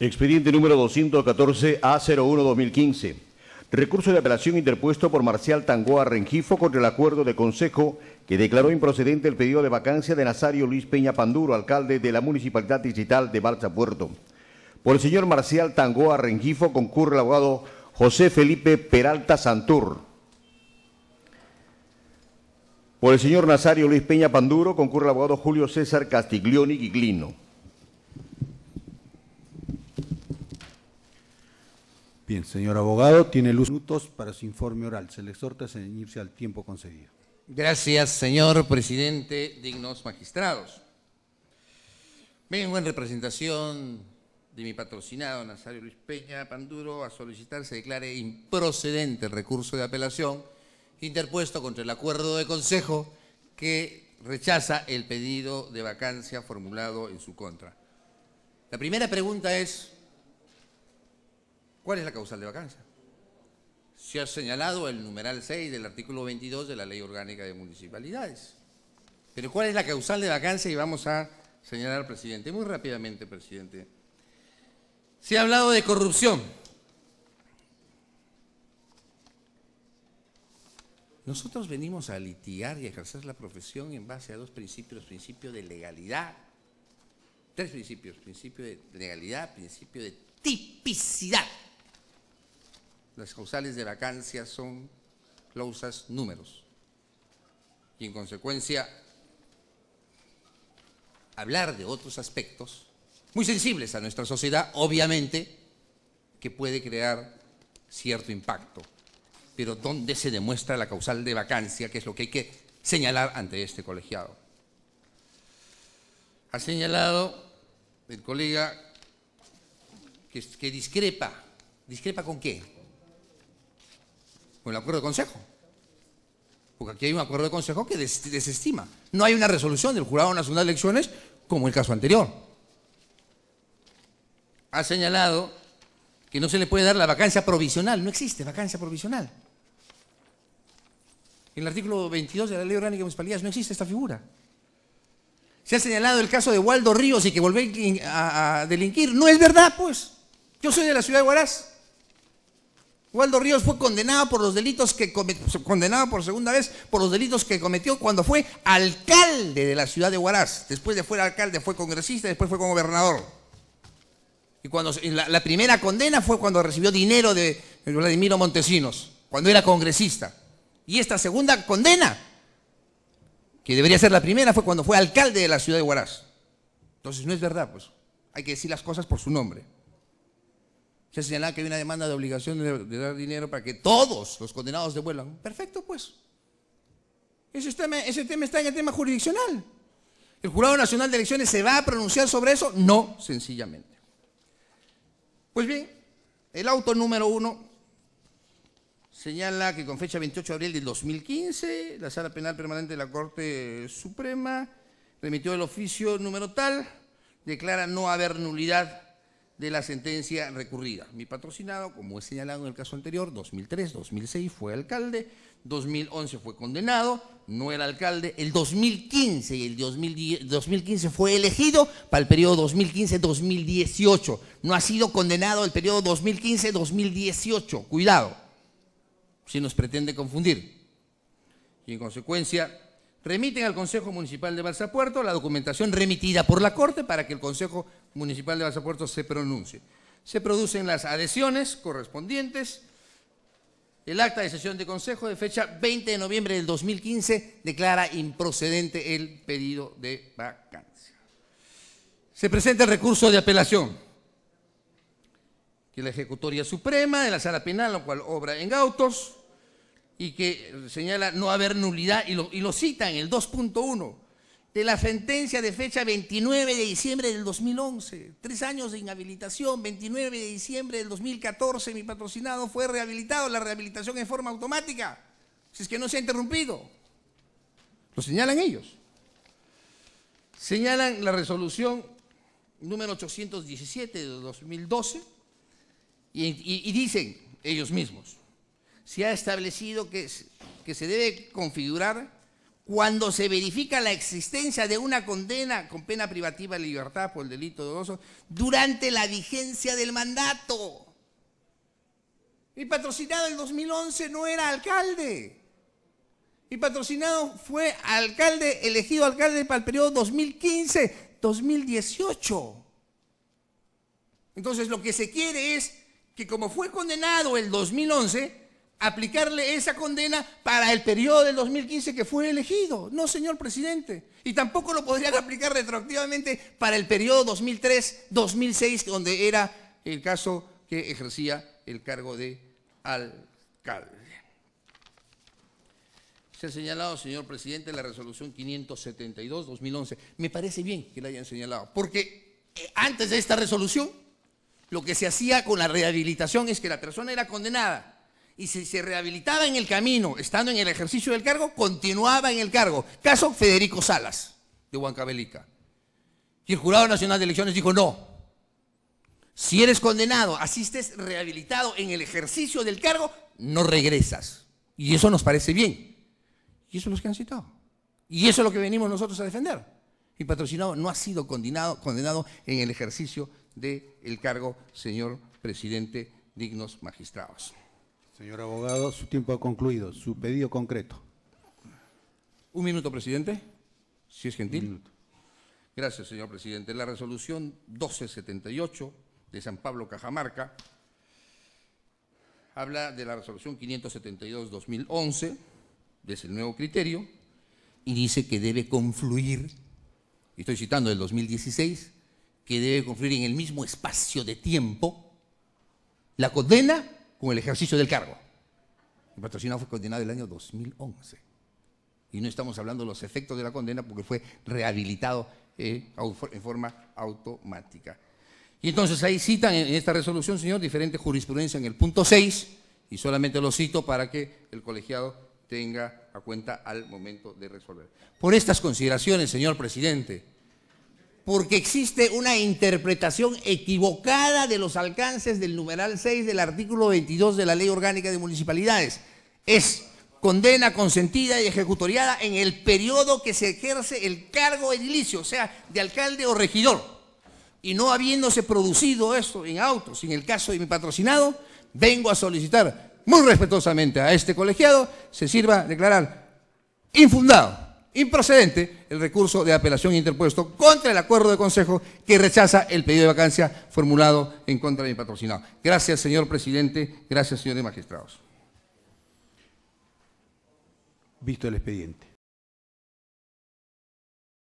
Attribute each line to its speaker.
Speaker 1: Expediente número 214-A01-2015. Recurso de apelación interpuesto por Marcial Tangoa Rengifo contra el acuerdo de consejo que declaró improcedente el pedido de vacancia de Nazario Luis Peña Panduro, alcalde de la Municipalidad Digital de Balsa Puerto. Por el señor Marcial Tangoa Rengifo concurre el abogado José Felipe Peralta Santur. Por el señor Nazario Luis Peña Panduro concurre el abogado Julio César Castiglioni Giglino. Bien, señor abogado, tiene luz minutos para su informe oral. Se le exhorta a ceñirse al tiempo concedido. Gracias, señor presidente, dignos magistrados. Vengo en representación de mi patrocinado, Nazario Luis Peña Panduro, a solicitar se declare improcedente el recurso de apelación interpuesto contra el acuerdo de consejo que rechaza el pedido de vacancia formulado en su contra. La primera pregunta es, ¿Cuál es la causal de vacancia? Se ha señalado el numeral 6 del artículo 22 de la Ley Orgánica de Municipalidades. Pero ¿cuál es la causal de vacancia? Y vamos a señalar, al presidente, muy rápidamente, presidente. Se ha hablado de corrupción. Nosotros venimos a litigar y ejercer la profesión en base a dos principios, principio de legalidad, tres principios, principio de legalidad, principio de tipicidad. Las causales de vacancia son clausas números. Y en consecuencia, hablar de otros aspectos muy sensibles a nuestra sociedad, obviamente, que puede crear cierto impacto. Pero ¿dónde se demuestra la causal de vacancia, que es lo que hay que señalar ante este colegiado? Ha señalado el colega que, que discrepa. ¿Discrepa con qué? con el acuerdo de consejo. Porque aquí hay un acuerdo de consejo que desestima. No hay una resolución del Jurado Nacional de Elecciones como el caso anterior. Ha señalado que no se le puede dar la vacancia provisional. No existe vacancia provisional. En el artículo 22 de la Ley Orgánica de Municipalidades no existe esta figura. Se ha señalado el caso de Waldo Ríos y que volvió a, delinquir. No es verdad, pues. Yo soy de la ciudad de Huaraz. Waldo Ríos fue condenado por los delitos que condenado por segunda vez por los delitos que cometió cuando fue alcalde de la ciudad de Huaraz. Después de fuera alcalde fue congresista, después fue gobernador. Y cuando la, primera condena fue cuando recibió dinero de Vladimiro Montesinos, cuando era congresista. Y esta segunda condena, que debería ser la primera, fue cuando fue alcalde de la ciudad de Huaraz. Entonces no es verdad, pues. Hay que decir las cosas por su nombre. Se señalaba que hay una demanda de obligación de, dar dinero para que todos los condenados devuelvan. Perfecto, pues. Ese tema, ese tema está en el tema jurisdiccional. ¿El Jurado Nacional de Elecciones se va a pronunciar sobre eso? No, sencillamente. Pues bien, el auto número uno señala que con fecha 28 de abril del 2015, la Sala Penal Permanente de la Corte Suprema remitió el oficio número tal, declara no haber nulidad de la sentencia recurrida. Mi patrocinado, como he señalado en el caso anterior, 2003, 2006 fue alcalde, 2011 fue condenado, no era alcalde, el 2015 y el 2015 fue elegido para el periodo 2015-2018, no ha sido condenado el periodo 2015-2018, cuidado, si nos pretende confundir. Y en consecuencia, remiten al Consejo Municipal de Balsapuerto la documentación remitida por la Corte para que el Consejo Municipal de Balsapuerto se pronuncie. Se producen las adhesiones correspondientes. El acta de sesión de Consejo de fecha 20 de noviembre del 2015 declara improcedente el pedido de vacancia. Se presenta el recurso de apelación que la Ejecutoria Suprema de la Sala Penal, la cual obra en autos, y que señala no haber nulidad y lo, y lo cita en el 2.1 de la sentencia de fecha 29 de diciembre del 2011, tres años de inhabilitación, 29 de diciembre del 2014 mi patrocinado fue rehabilitado, la rehabilitación en forma automática, si es que no se ha interrumpido, lo señalan ellos. Señalan la resolución número 817 de 2012 y, y dicen ellos mismos, se ha establecido que, se debe configurar cuando se verifica la existencia de una condena con pena privativa de libertad por el delito doloso durante la vigencia del mandato. Y patrocinado en 2011 no era alcalde. Y patrocinado fue alcalde, elegido alcalde para el periodo 2015-2018. Entonces lo que se quiere es que como fue condenado el 2011, aplicarle esa condena para el periodo del 2015 que fue elegido. No, señor presidente. Y tampoco lo podrían aplicar retroactivamente para el periodo 2003-2006, donde era el caso que ejercía el cargo de alcalde. Se ha señalado, señor presidente, la resolución 572-2011. Me parece bien que la hayan señalado, porque eh, antes de esta resolución, lo que se hacía con la rehabilitación es que la persona era condenada y si se rehabilitaba en el camino, estando en el ejercicio del cargo, continuaba en el cargo. Caso Federico Salas, de Huancabelica. Y el Jurado Nacional de Elecciones dijo no. Si eres condenado, asistes rehabilitado en el ejercicio del cargo, no regresas. Y eso nos parece bien. Y eso es lo que han citado. Y eso es lo que venimos nosotros a defender. Y patrocinado no ha sido condenado, condenado en el ejercicio del cargo, señor presidente, dignos magistrados. Señor abogado, su tiempo ha concluido. Su pedido concreto. Un minuto, presidente, si es gentil. Gracias, señor presidente. La resolución 1278 de San Pablo Cajamarca habla de la resolución 572-2011, desde el nuevo criterio, y dice que debe confluir, y estoy citando del 2016, que debe confluir en el mismo espacio de tiempo la condena con el ejercicio del cargo. El patrocinado fue condenado el año 2011. Y no estamos hablando de los efectos de la condena porque fue rehabilitado eh, en forma automática. Y entonces ahí citan en esta resolución, señor, diferente jurisprudencia en el punto 6, y solamente lo cito para que el colegiado tenga a cuenta al momento de resolver. Por estas consideraciones, señor presidente, porque existe una interpretación equivocada de los alcances del numeral 6 del artículo 22 de la Ley Orgánica de Municipalidades. Es condena consentida y ejecutoriada en el periodo que se ejerce el cargo edilicio, o sea, de alcalde o regidor. Y no habiéndose producido esto en autos, en el caso de mi patrocinado, vengo a solicitar muy respetuosamente a este colegiado se sirva declarar infundado improcedente el recurso de apelación interpuesto contra el acuerdo de consejo que rechaza el pedido de vacancia formulado en contra de mi patrocinado. Gracias, señor presidente. Gracias, señores magistrados. Visto el expediente.